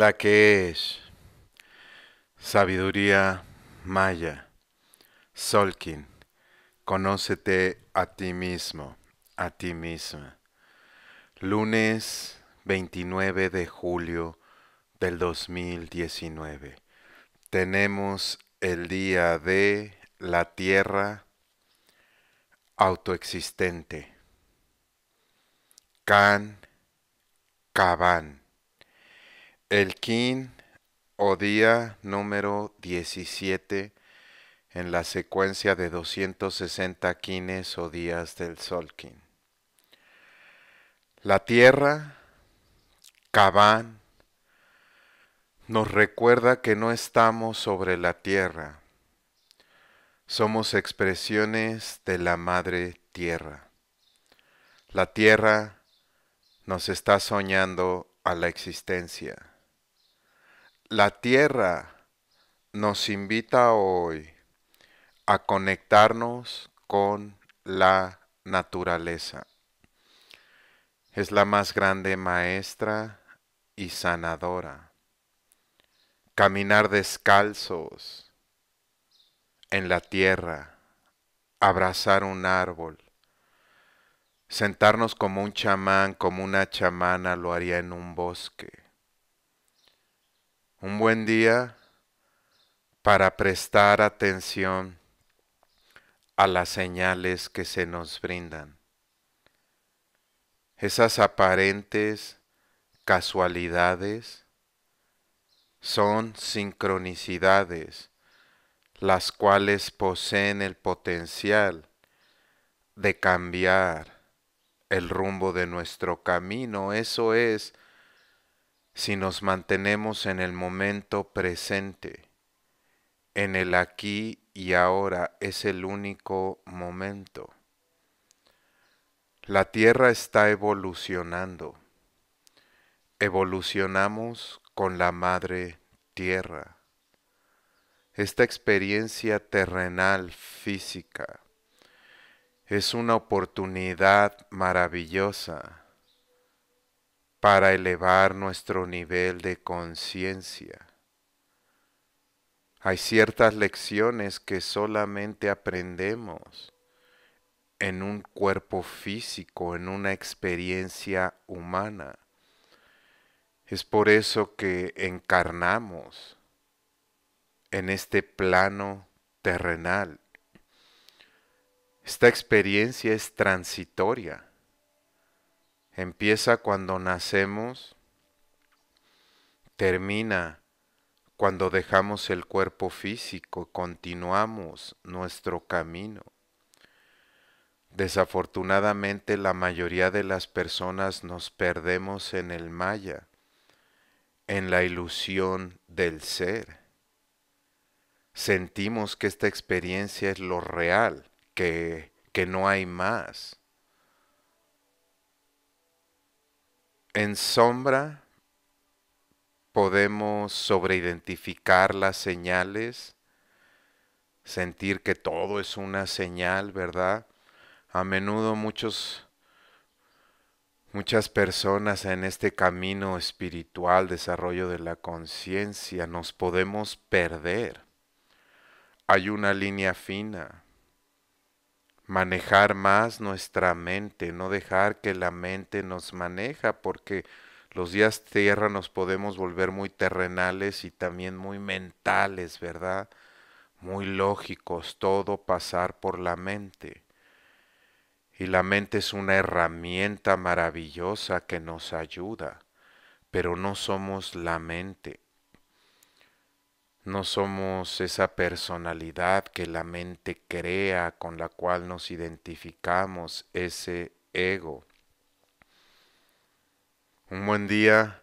la que es sabiduría maya, Solkin, conócete a ti mismo, a ti misma. Lunes 29 de julio del 2019. Tenemos el día de la tierra autoexistente. Can Caban. El Kin o día número 17 en la secuencia de 260 kines o días del sol. kin. La tierra, Kabán, nos recuerda que no estamos sobre la tierra, somos expresiones de la madre tierra. La tierra nos está soñando a la existencia. La tierra nos invita hoy a conectarnos con la naturaleza. Es la más grande maestra y sanadora. Caminar descalzos en la tierra, abrazar un árbol, sentarnos como un chamán, como una chamana lo haría en un bosque un buen día para prestar atención a las señales que se nos brindan. Esas aparentes casualidades son sincronicidades, las cuales poseen el potencial de cambiar el rumbo de nuestro camino. Eso es si nos mantenemos en el momento presente, en el aquí y ahora es el único momento. La Tierra está evolucionando. Evolucionamos con la Madre Tierra. Esta experiencia terrenal física es una oportunidad maravillosa para elevar nuestro nivel de conciencia. Hay ciertas lecciones que solamente aprendemos en un cuerpo físico, en una experiencia humana. Es por eso que encarnamos en este plano terrenal. Esta experiencia es transitoria Empieza cuando nacemos, termina cuando dejamos el cuerpo físico, continuamos nuestro camino. Desafortunadamente la mayoría de las personas nos perdemos en el maya, en la ilusión del ser. Sentimos que esta experiencia es lo real, que, que no hay más. En sombra podemos sobreidentificar las señales, sentir que todo es una señal, ¿verdad? A menudo muchos Muchas personas en este camino espiritual, desarrollo de la conciencia, nos podemos perder. Hay una línea fina manejar más nuestra mente, no dejar que la mente nos maneja, porque los días tierra nos podemos volver muy terrenales y también muy mentales, ¿verdad? Muy lógicos, todo pasar por la mente. Y la mente es una herramienta maravillosa que nos ayuda, pero no somos la mente. No somos esa personalidad que la mente crea con la cual nos identificamos, ese ego. Un buen día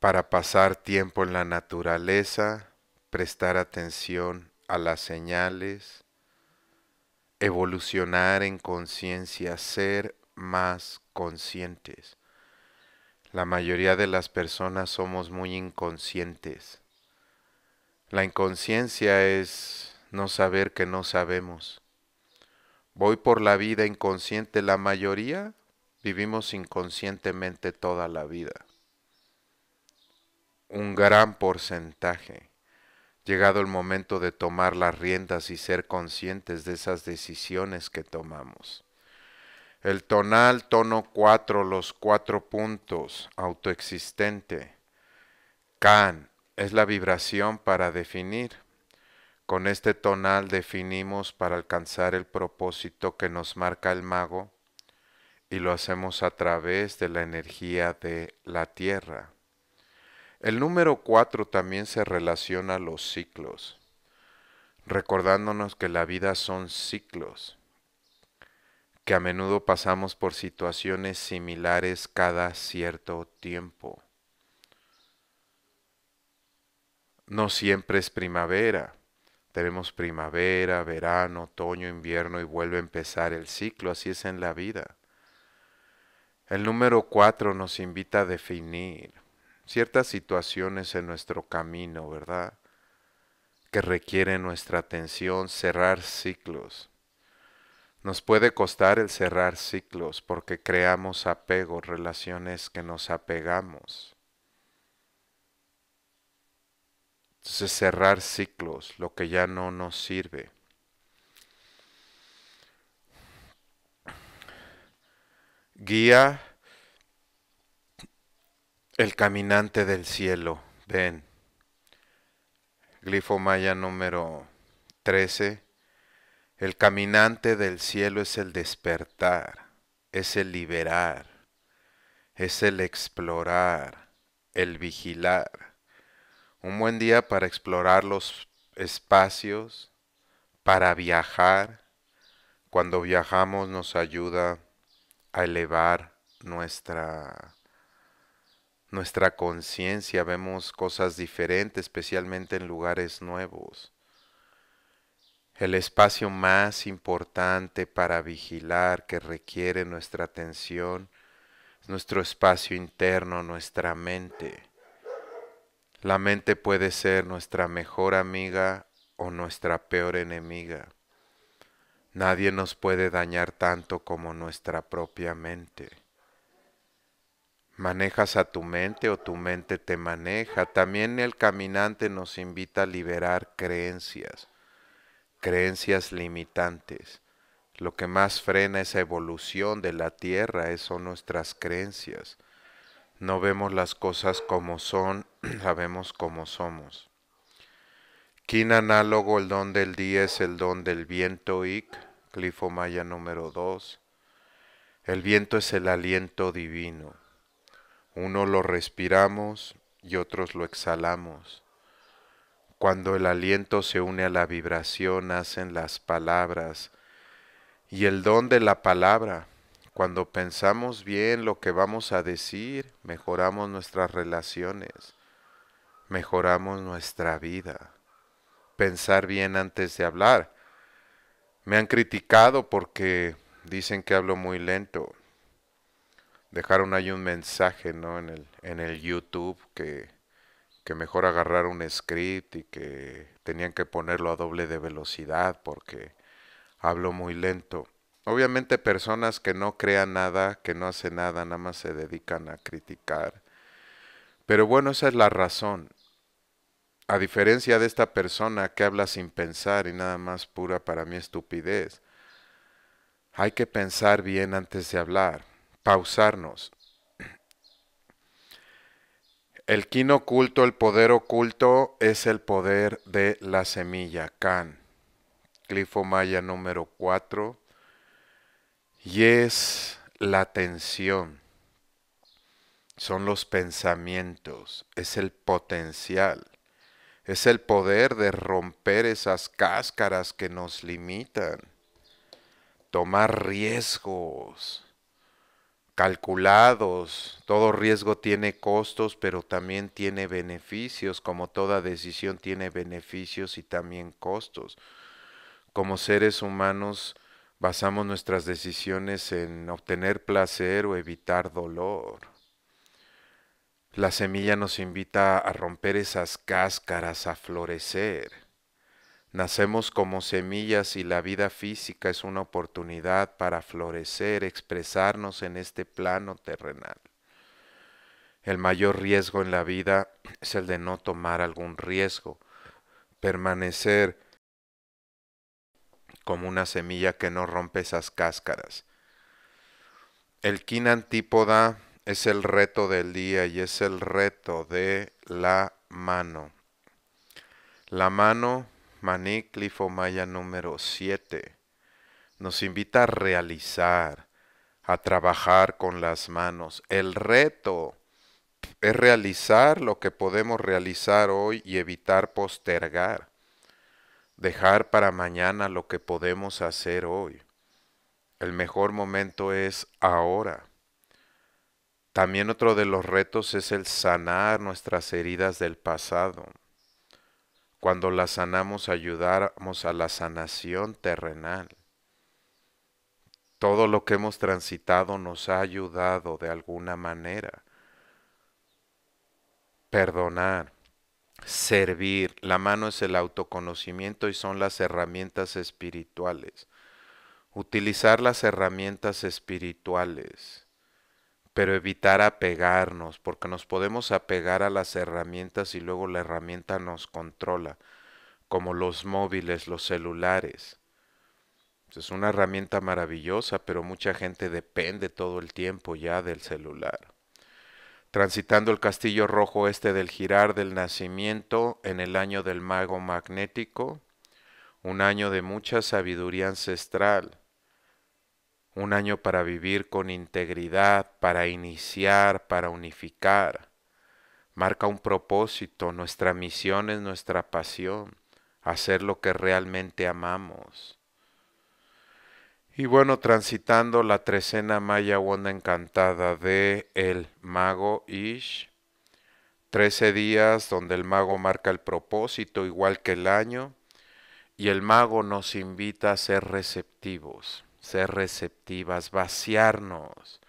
para pasar tiempo en la naturaleza, prestar atención a las señales, evolucionar en conciencia, ser más conscientes. La mayoría de las personas somos muy inconscientes la inconsciencia es no saber que no sabemos. Voy por la vida inconsciente. La mayoría vivimos inconscientemente toda la vida. Un gran porcentaje. Llegado el momento de tomar las riendas y ser conscientes de esas decisiones que tomamos. El tonal, tono 4, los cuatro puntos, autoexistente. Can, es la vibración para definir. Con este tonal definimos para alcanzar el propósito que nos marca el mago y lo hacemos a través de la energía de la tierra. El número 4 también se relaciona a los ciclos, recordándonos que la vida son ciclos, que a menudo pasamos por situaciones similares cada cierto tiempo. no siempre es primavera. Tenemos primavera, verano, otoño, invierno y vuelve a empezar el ciclo, así es en la vida. El número cuatro nos invita a definir ciertas situaciones en nuestro camino, ¿verdad? Que requieren nuestra atención, cerrar ciclos. Nos puede costar el cerrar ciclos porque creamos apegos, relaciones que nos apegamos. Entonces cerrar ciclos, lo que ya no nos sirve. Guía el caminante del cielo. Ven. Glifo maya número 13. El caminante del cielo es el despertar, es el liberar, es el explorar, el vigilar un buen día para explorar los espacios, para viajar. Cuando viajamos nos ayuda a elevar nuestra nuestra conciencia, vemos cosas diferentes, especialmente en lugares nuevos. El espacio más importante para vigilar que requiere nuestra atención es nuestro espacio interno, nuestra mente. La mente puede ser nuestra mejor amiga o nuestra peor enemiga. Nadie nos puede dañar tanto como nuestra propia mente. Manejas a tu mente o tu mente te maneja. También el caminante nos invita a liberar creencias, creencias limitantes. Lo que más frena esa evolución de la Tierra eh, son nuestras creencias. No vemos las cosas como son, sabemos como somos. Quien análogo, el don del día es el don del viento, Ik, glifo número 2. El viento es el aliento divino. Uno lo respiramos y otros lo exhalamos. Cuando el aliento se une a la vibración, nacen las palabras. Y el don de la palabra, cuando pensamos bien lo que vamos a decir, mejoramos nuestras relaciones, mejoramos nuestra vida. Pensar bien antes de hablar. Me han criticado porque dicen que hablo muy lento. Dejaron ahí un mensaje en, el, en el YouTube que, que mejor agarrar un script y que tenían que ponerlo a doble de velocidad porque hablo muy lento. Obviamente personas que no crean nada, que no hacen nada, nada más se dedican a criticar. Pero bueno, esa es la razón. A diferencia de esta persona que habla sin pensar y nada más pura para mi estupidez, hay que pensar bien antes de hablar, pausarnos. El quino oculto, el poder oculto, es el poder de la semilla, Can. Clifo maya número 4 y es la tensión, son los pensamientos, es el potencial, es el poder de romper esas cáscaras que nos limitan, tomar riesgos calculados, todo riesgo tiene costos, pero también tiene beneficios, como toda decisión tiene beneficios y también costos. Como seres humanos, Basamos nuestras decisiones en obtener placer o evitar dolor. La semilla nos invita a romper esas cáscaras, a florecer. Nacemos como semillas y la vida física es una oportunidad para florecer, expresarnos en este plano terrenal. El mayor riesgo en la vida es el de no tomar algún riesgo, permanecer como una semilla que no rompe esas cáscaras. El kin antípoda es el reto del día y es el reto de la mano. La mano, maníclifo maya número 7, nos invita a realizar, a trabajar con las manos. El reto es realizar lo que podemos realizar hoy y evitar postergar dejar para mañana lo que podemos hacer hoy. El mejor momento es ahora. También otro de los retos es el sanar nuestras heridas del pasado. Cuando las sanamos, ayudamos a la sanación terrenal. Todo lo que hemos transitado nos ha ayudado de alguna manera. Perdonar, servir. La mano es el autoconocimiento y son las herramientas espirituales. Utilizar las herramientas espirituales, pero evitar apegarnos, porque nos podemos apegar a las herramientas y luego la herramienta nos controla, como los móviles, los celulares. Es una herramienta maravillosa, pero mucha gente depende todo el tiempo ya del celular transitando el castillo rojo este del girar del nacimiento en el año del mago magnético, un año de mucha sabiduría ancestral, un año para vivir con integridad, para iniciar, para unificar. Marca un propósito, nuestra misión es nuestra pasión, hacer lo que realmente amamos. Y bueno, transitando la trecena maya onda encantada de El Mago Ish. Trece días donde el mago marca el propósito igual que el año. Y el mago nos invita a ser receptivos, ser receptivas, vaciarnos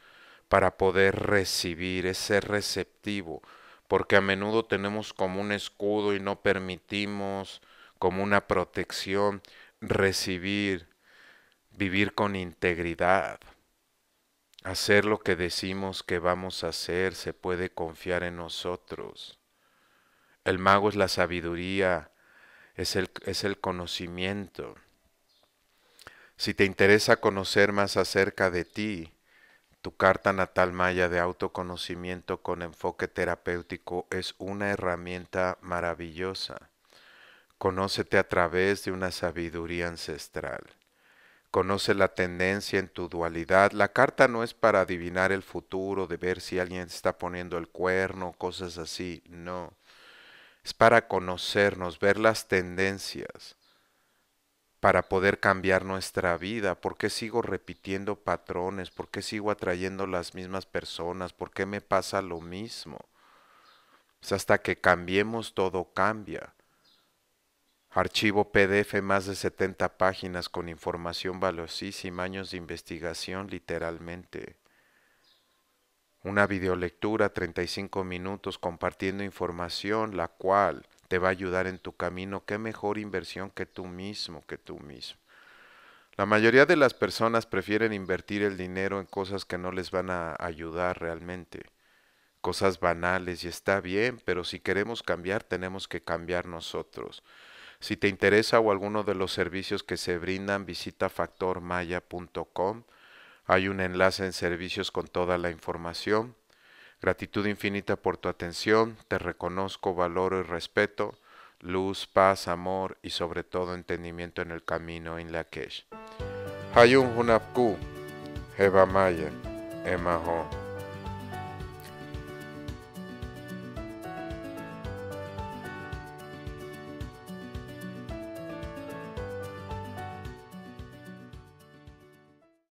para poder recibir, es ser receptivo, porque a menudo tenemos como un escudo y no permitimos como una protección recibir vivir con integridad, hacer lo que decimos que vamos a hacer, se puede confiar en nosotros. El mago es la sabiduría, es el, es el conocimiento. Si te interesa conocer más acerca de ti, tu carta natal maya de autoconocimiento con enfoque terapéutico es una herramienta maravillosa. Conócete a través de una sabiduría ancestral. Conoce la tendencia en tu dualidad. La carta no es para adivinar el futuro, de ver si alguien está poniendo el cuerno, cosas así. No. Es para conocernos, ver las tendencias, para poder cambiar nuestra vida. ¿Por qué sigo repitiendo patrones? ¿Por qué sigo atrayendo las mismas personas? ¿Por qué me pasa lo mismo? Pues hasta que cambiemos todo cambia. Archivo PDF más de 70 páginas con información valiosísima, años de investigación literalmente. Una videolectura 35 minutos compartiendo información la cual te va a ayudar en tu camino. Qué mejor inversión que tú mismo, que tú mismo. La mayoría de las personas prefieren invertir el dinero en cosas que no les van a ayudar realmente cosas banales y está bien, pero si queremos cambiar tenemos que cambiar nosotros. Si te interesa o alguno de los servicios que se brindan, visita factormaya.com. Hay un enlace en servicios con toda la información. Gratitud infinita por tu atención. Te reconozco, valoro y respeto. Luz, paz, amor y sobre todo entendimiento en el camino en la Hay Hayun Hunapku, Heba Maya,